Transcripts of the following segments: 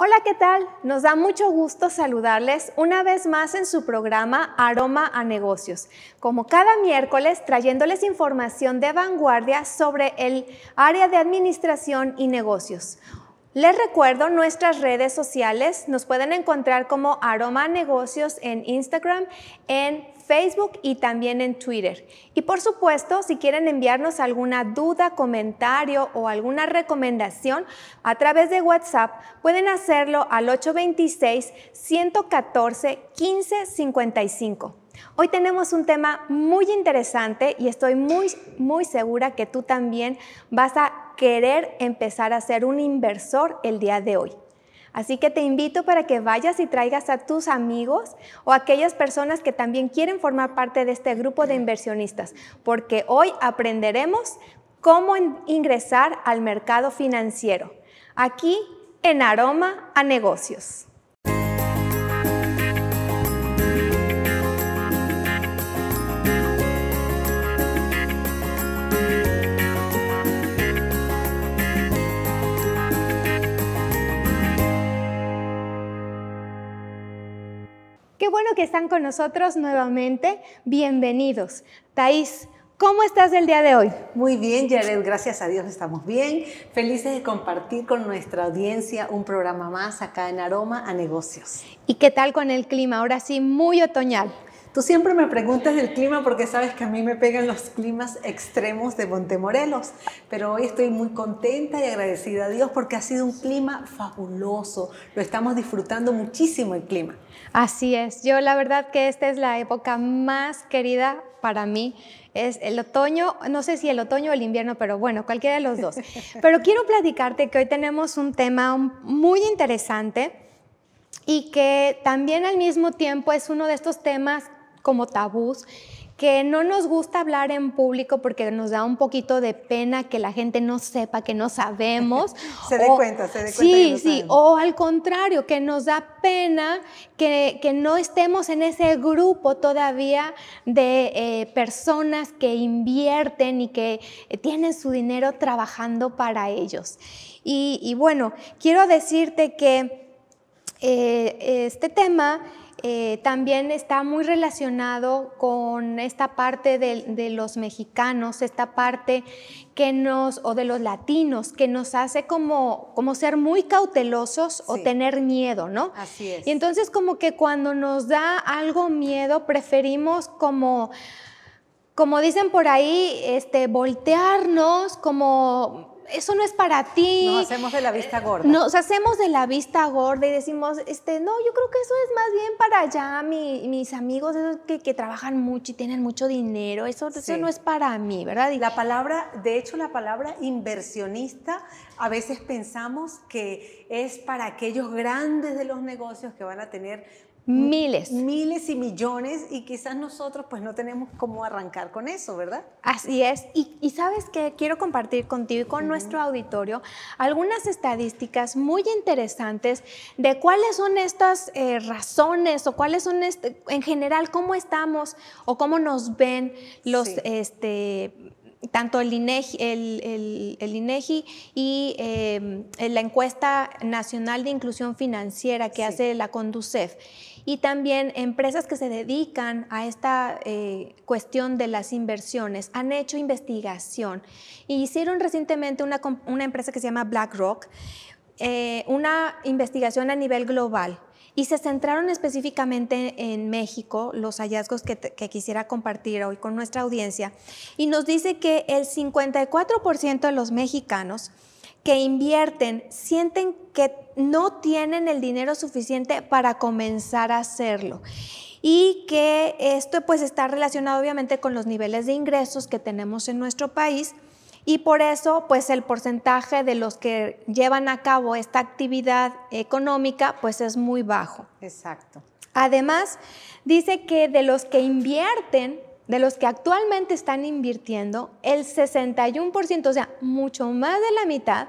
Hola, ¿qué tal? Nos da mucho gusto saludarles una vez más en su programa Aroma a Negocios, como cada miércoles trayéndoles información de vanguardia sobre el área de administración y negocios. Les recuerdo nuestras redes sociales, nos pueden encontrar como Aroma a Negocios en Instagram, en Facebook y también en Twitter. Y por supuesto, si quieren enviarnos alguna duda, comentario o alguna recomendación a través de WhatsApp, pueden hacerlo al 826-114-1555. Hoy tenemos un tema muy interesante y estoy muy, muy segura que tú también vas a querer empezar a ser un inversor el día de hoy. Así que te invito para que vayas y traigas a tus amigos o aquellas personas que también quieren formar parte de este grupo de inversionistas, porque hoy aprenderemos cómo ingresar al mercado financiero, aquí en Aroma a Negocios. Qué bueno que están con nosotros nuevamente. Bienvenidos. Thaís, ¿Cómo estás el día de hoy? Muy bien, Jared, gracias a Dios estamos bien. Felices de compartir con nuestra audiencia un programa más acá en Aroma a Negocios. ¿Y qué tal con el clima? Ahora sí, muy otoñal. Tú siempre me preguntas del clima porque sabes que a mí me pegan los climas extremos de Montemorelos, pero hoy estoy muy contenta y agradecida a Dios porque ha sido un clima fabuloso. Lo estamos disfrutando muchísimo el clima. Así es. Yo la verdad que esta es la época más querida para mí es el otoño, no sé si el otoño o el invierno, pero bueno, cualquiera de los dos. Pero quiero platicarte que hoy tenemos un tema muy interesante y que también al mismo tiempo es uno de estos temas como tabús que no nos gusta hablar en público porque nos da un poquito de pena que la gente no sepa que no sabemos. se dé cuenta, se dé cuenta. Sí, sí, o al contrario, que nos da pena que, no estemos en ese grupo todavía de eh, personas que invierten y que eh, tienen su dinero trabajando para ellos. Y, bueno, quiero decirte que eh, este tema eh, también está muy relacionado con esta parte de, los mexicanos, esta parte que nos, o de los latinos, que nos hace como, como ser muy cautelosos o tener miedo, ¿no? Así es. Y entonces como que cuando nos da algo miedo, preferimos como, como dicen por ahí, este, voltearnos, como eso no es para ti. Nos hacemos de la vista eh, gorda. Nos hacemos de la vista gorda y decimos, este, no, yo creo que eso es más bien para allá, mis amigos, que, trabajan mucho y tienen mucho dinero, eso, eso no es para mí, ¿verdad? Y la palabra, de hecho, la palabra inversionista, a veces pensamos que es para aquellos grandes de los negocios que van a tener Miles. Miles y millones y quizás nosotros pues no tenemos cómo arrancar con eso, ¿verdad? Así es. Y, sabes que quiero compartir contigo y con nuestro auditorio algunas estadísticas muy interesantes de cuáles son estas eh, razones o cuáles son este, en general cómo estamos o cómo nos ven los este, tanto el INEGI, y eh, la encuesta nacional de inclusión financiera que hace la Conducef y también empresas que se dedican a esta eh, cuestión de las inversiones han hecho investigación e hicieron recientemente una, empresa que se llama BlackRock eh, una investigación a nivel global y se centraron específicamente en México, los hallazgos que, quisiera compartir hoy con nuestra audiencia. Y nos dice que el 54% de los mexicanos que invierten sienten que no tienen el dinero suficiente para comenzar a hacerlo y que esto pues está relacionado obviamente con los niveles de ingresos que tenemos en nuestro país y por eso pues el porcentaje de los que llevan a cabo esta actividad económica pues es muy bajo. Exacto. Además, dice que de los que invierten, de los que actualmente están invirtiendo, el 61%, o sea, mucho más de la mitad,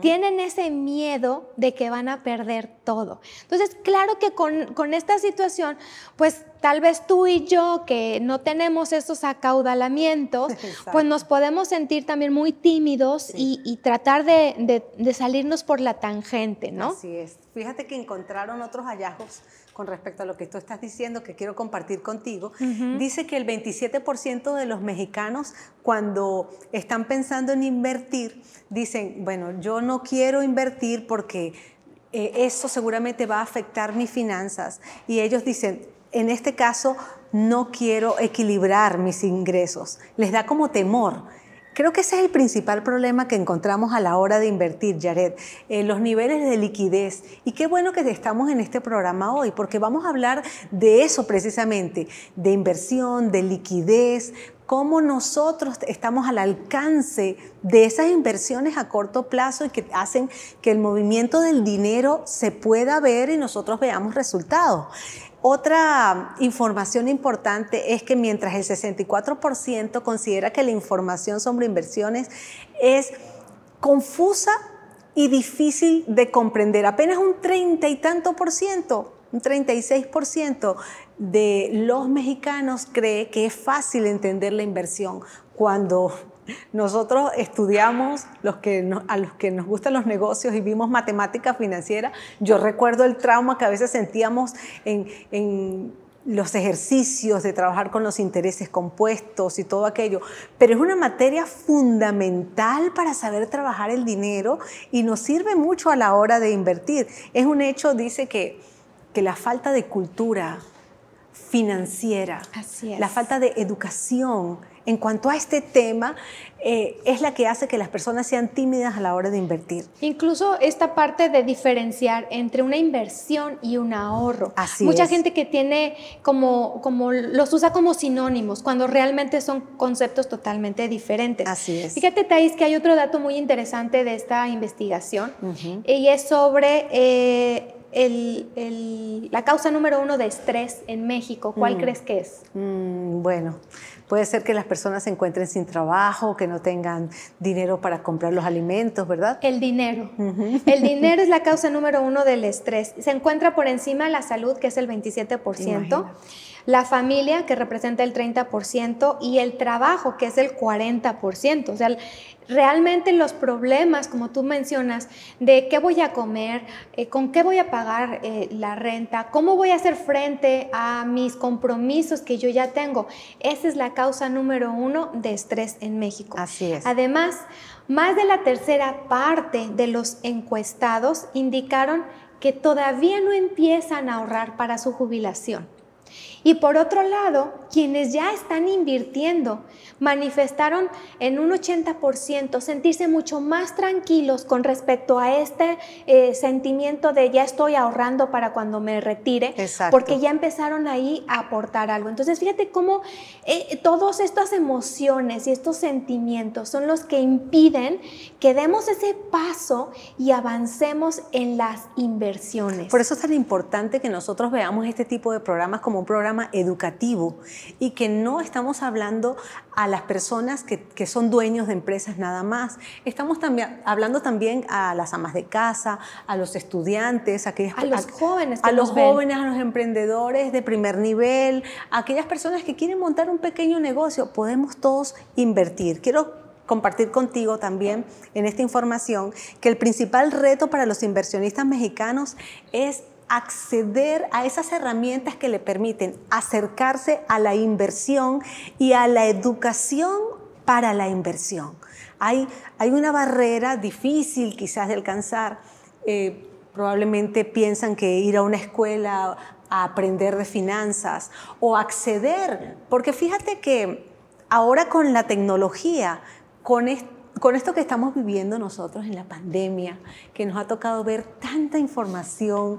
tienen ese miedo de que van a perder todo. Entonces, claro que con, esta situación, pues tal vez tú y yo que no tenemos esos acaudalamientos, pues nos podemos sentir también muy tímidos y, tratar de, de, salirnos por la tangente, ¿no? Así es. Fíjate que encontraron otros hallazgos con respecto a lo que tú estás diciendo, que quiero compartir contigo. Dice que el 27% de los mexicanos cuando están pensando en invertir, dicen, bueno, yo no quiero invertir porque eh, eso seguramente va a afectar mis finanzas. Y ellos dicen, en este caso, no quiero equilibrar mis ingresos. Les da como temor. Creo que ese es el principal problema que encontramos a la hora de invertir, Jared, eh, los niveles de liquidez. Y qué bueno que estamos en este programa hoy, porque vamos a hablar de eso precisamente, de inversión, de liquidez, cómo nosotros estamos al alcance de esas inversiones a corto plazo y que hacen que el movimiento del dinero se pueda ver y nosotros veamos resultados. Otra información importante es que mientras el 64% considera que la información sobre inversiones es confusa y difícil de comprender, apenas un treinta y tanto por ciento un 36% de los mexicanos cree que es fácil entender la inversión cuando nosotros estudiamos los que a los que nos gustan los negocios y vimos matemática financiera. Yo recuerdo el trauma que a veces sentíamos en, los ejercicios de trabajar con los intereses compuestos y todo aquello, pero es una materia fundamental para saber trabajar el dinero y nos sirve mucho a la hora de invertir. Es un hecho, dice que, que la falta de cultura financiera, la falta de educación en cuanto a este tema eh, es la que hace que las personas sean tímidas a la hora de invertir. Incluso esta parte de diferenciar entre una inversión y un ahorro. Así Mucha gente que tiene como, como, los usa como sinónimos, cuando realmente son conceptos totalmente diferentes. Así es. Fíjate, Thais, que hay otro dato muy interesante de esta investigación y es sobre eh, el, la causa número uno de estrés en México, ¿cuál mm. crees que es? Mm, bueno, puede ser que las personas se encuentren sin trabajo, que no tengan dinero para comprar los alimentos, ¿verdad? El dinero. El dinero es la causa número uno del estrés. Se encuentra por encima de la salud, que es el 27%. Imagínate la familia, que representa el 30%, y el trabajo, que es el 40%. O sea, realmente los problemas, como tú mencionas, de qué voy a comer, eh, con qué voy a pagar eh, la renta, cómo voy a hacer frente a mis compromisos que yo ya tengo, esa es la causa número uno de estrés en México. Así es. Además, más de la tercera parte de los encuestados indicaron que todavía no empiezan a ahorrar para su jubilación. Y por otro lado, quienes ya están invirtiendo manifestaron en un 80% sentirse mucho más tranquilos con respecto a este eh, sentimiento de ya estoy ahorrando para cuando me retire, porque ya empezaron ahí a aportar algo. Entonces, fíjate cómo eh, todas estas emociones y estos sentimientos son los que impiden que demos ese paso y avancemos en las inversiones. Por eso es tan importante que nosotros veamos este tipo de programas como un programa educativo y que no estamos hablando a las personas que, son dueños de empresas nada más. Estamos también, hablando también a las amas de casa, a los estudiantes, a, aquellas, los jóvenes, a los jóvenes, a los emprendedores de primer nivel, a aquellas personas que quieren montar un pequeño negocio. Podemos todos invertir. Quiero compartir contigo también en esta información que el principal reto para los inversionistas mexicanos es acceder a esas herramientas que le permiten acercarse a la inversión y a la educación para la inversión. Hay, hay una barrera difícil quizás de alcanzar. Eh, probablemente piensan que ir a una escuela a aprender de finanzas o acceder, porque fíjate que ahora con la tecnología, con con esto que estamos viviendo nosotros en la pandemia, que nos ha tocado ver tanta información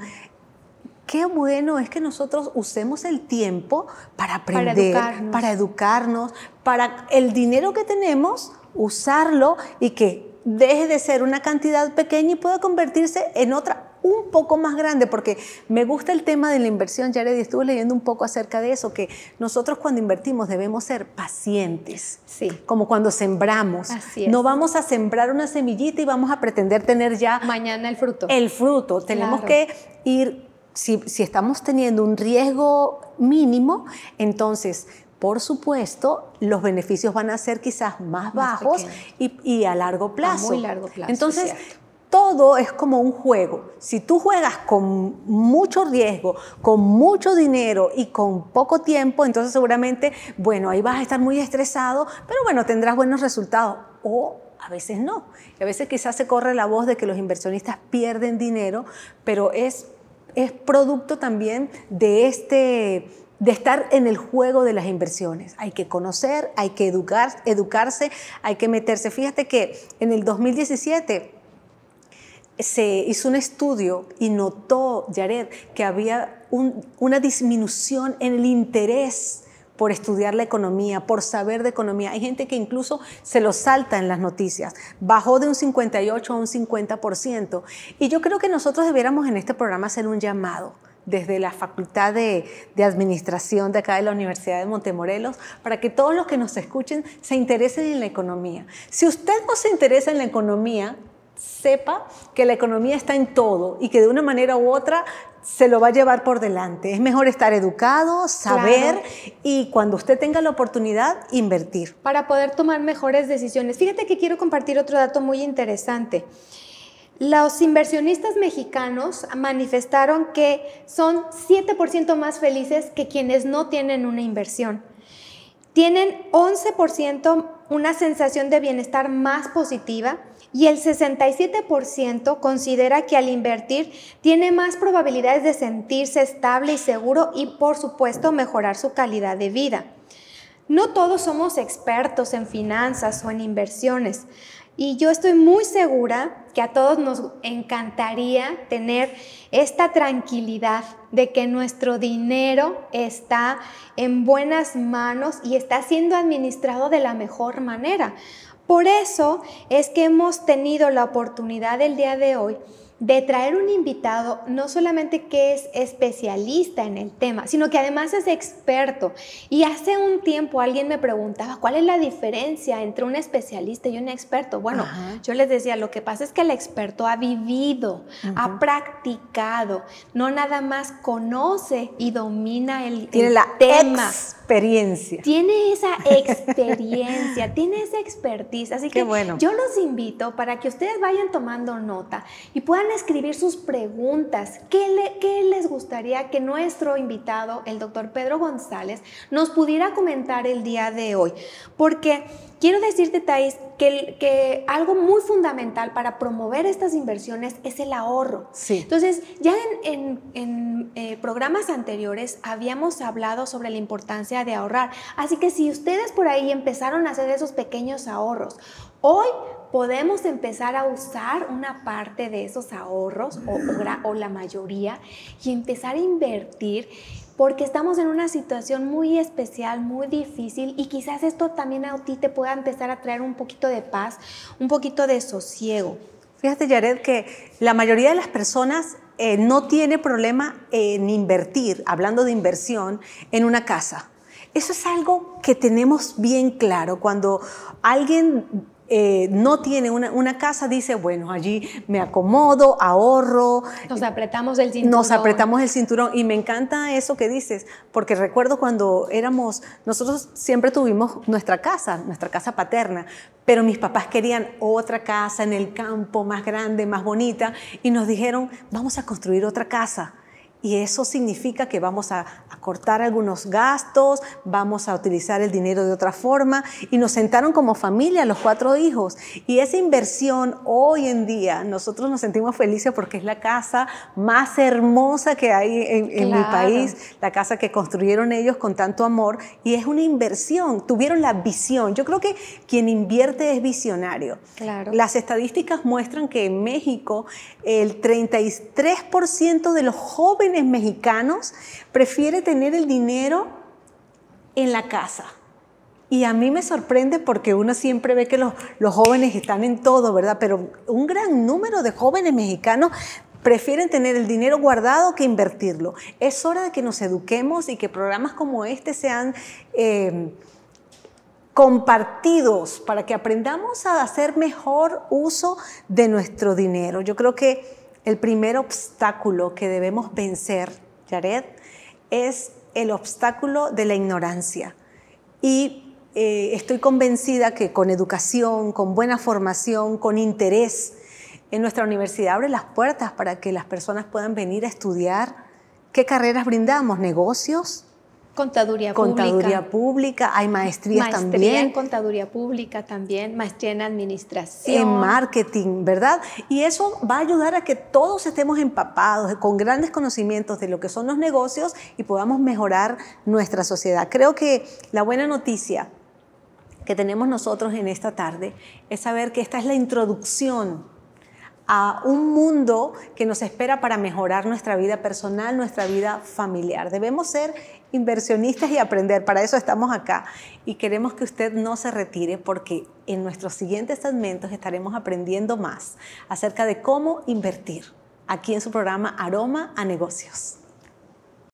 qué bueno es que nosotros usemos el tiempo para aprender, para educarnos, para, el dinero que tenemos, usarlo y que deje de ser una cantidad pequeña y pueda convertirse en otra un poco más grande, porque me gusta el tema de la inversión, Jared, y estuve leyendo un poco acerca de eso, que nosotros cuando invertimos debemos ser pacientes, sí. como cuando sembramos. Así no vamos a sembrar una semillita y vamos a pretender tener ya... Mañana el fruto. El fruto. Tenemos que ir si, estamos teniendo un riesgo mínimo, entonces por supuesto, los beneficios van a ser quizás más, bajos y, a largo plazo. muy largo plazo. Entonces, todo es como un juego. Si tú juegas con mucho riesgo, con mucho dinero y con poco tiempo, entonces seguramente, bueno, ahí vas a estar muy estresado, pero bueno, tendrás buenos resultados. O a veces no. a veces quizás se corre la voz de que los inversionistas pierden dinero, pero es es producto también de este de estar en el juego de las inversiones. Hay que conocer, hay que educar, educarse, hay que meterse. Fíjate que en el 2017 se hizo un estudio y notó, Jared, que había una disminución en el interés por estudiar la economía, por saber de economía. Hay gente que incluso se lo salta en las noticias. Bajó de un 58 a un 50%. Y yo creo que nosotros debiéramos en este programa hacer un llamado desde la Facultad de, Administración de acá de la Universidad de Montemorelos, para que todos los que nos escuchen se interesen en la economía. Si usted no se interesa en la economía, sepa que la economía está en todo y que de una manera u otra se lo va a llevar por delante. Es mejor estar educado, saber y cuando usted tenga la oportunidad, invertir. Para poder tomar mejores decisiones. Fíjate que quiero compartir otro dato muy interesante. Los inversionistas mexicanos manifestaron que son 7% más felices que quienes no tienen una inversión tienen 11% una sensación de bienestar más positiva y el 67% considera que al invertir tiene más probabilidades de sentirse estable y seguro y por supuesto mejorar su calidad de vida. No todos somos expertos en finanzas o en inversiones y yo estoy muy segura que a todos nos encantaría tener esta tranquilidad de que nuestro dinero está en buenas manos y está siendo administrado de la mejor manera. Por eso es que hemos tenido la oportunidad el día de hoy de traer un invitado no solamente que es especialista en el tema, sino que además es experto. Y hace un tiempo alguien me preguntaba, ¿cuál es la diferencia entre un especialista y un experto? Bueno, yo les decía, lo que pasa es que el experto ha vivido, ha practicado, no nada más conoce y domina el, tema. Tiene la Experiencia. Tiene esa experiencia, tiene esa expertise. Así que bueno. yo los invito para que ustedes vayan tomando nota y puedan escribir sus preguntas. ¿Qué, les gustaría que nuestro invitado, el doctor Pedro González, nos pudiera comentar el día de hoy? Porque quiero decirte, Thais, que, algo muy fundamental para promover estas inversiones es el ahorro. Sí. Entonces, ya en, eh, programas anteriores habíamos hablado sobre la importancia de ahorrar. Así que si ustedes por ahí empezaron a hacer esos pequeños ahorros, hoy podemos empezar a usar una parte de esos ahorros o, o, la mayoría y empezar a invertir porque estamos en una situación muy especial, muy difícil y quizás esto también a ti te pueda empezar a traer un poquito de paz, un poquito de sosiego. Fíjate, Jared, que la mayoría de las personas eh, no tiene problema en invertir, hablando de inversión, en una casa. Eso es algo que tenemos bien claro. Cuando alguien eh, no tiene una, una, casa, dice, bueno, allí me acomodo, ahorro. Nos apretamos el cinturón. Nos apretamos el cinturón. Y me encanta eso que dices, porque recuerdo cuando éramos, nosotros siempre tuvimos nuestra casa, nuestra casa paterna, pero mis papás querían otra casa en el campo, más grande, más bonita, y nos dijeron, vamos a construir otra casa. Y eso significa que vamos a, cortar algunos gastos, vamos a utilizar el dinero de otra forma. Y nos sentaron como familia, los cuatro hijos. Y esa inversión hoy en día, nosotros nos sentimos felices porque es la casa más hermosa que hay en, en mi país, la casa que construyeron ellos con tanto amor. Y es una inversión, tuvieron la visión. Yo creo que quien invierte es visionario. Las estadísticas muestran que en México el 33% de los jóvenes jóvenes mexicanos prefiere tener el dinero en la casa. Y a mí me sorprende porque uno siempre ve que los, jóvenes están en todo, ¿verdad? Pero un gran número de jóvenes mexicanos prefieren tener el dinero guardado que invertirlo. Es hora de que nos eduquemos y que programas como este sean eh, compartidos para que aprendamos a hacer mejor uso de nuestro dinero. Yo creo que el primer obstáculo que debemos vencer, Jared, es el obstáculo de la ignorancia. Y eh, estoy convencida que con educación, con buena formación, con interés, en nuestra universidad abre las puertas para que las personas puedan venir a estudiar qué carreras brindamos, negocios, Contaduría, contaduría pública. hay maestrías maestría también. Maestría en contaduría pública también, maestría en administración. En marketing, ¿verdad? Y eso va a ayudar a que todos estemos empapados, con grandes conocimientos de lo que son los negocios y podamos mejorar nuestra sociedad. Creo que la buena noticia que tenemos nosotros en esta tarde es saber que esta es la introducción a un mundo que nos espera para mejorar nuestra vida personal, nuestra vida familiar. Debemos ser inversionistas y aprender, para eso estamos acá. Y queremos que usted no se retire porque en nuestros siguientes segmentos estaremos aprendiendo más acerca de cómo invertir aquí en su programa Aroma a Negocios.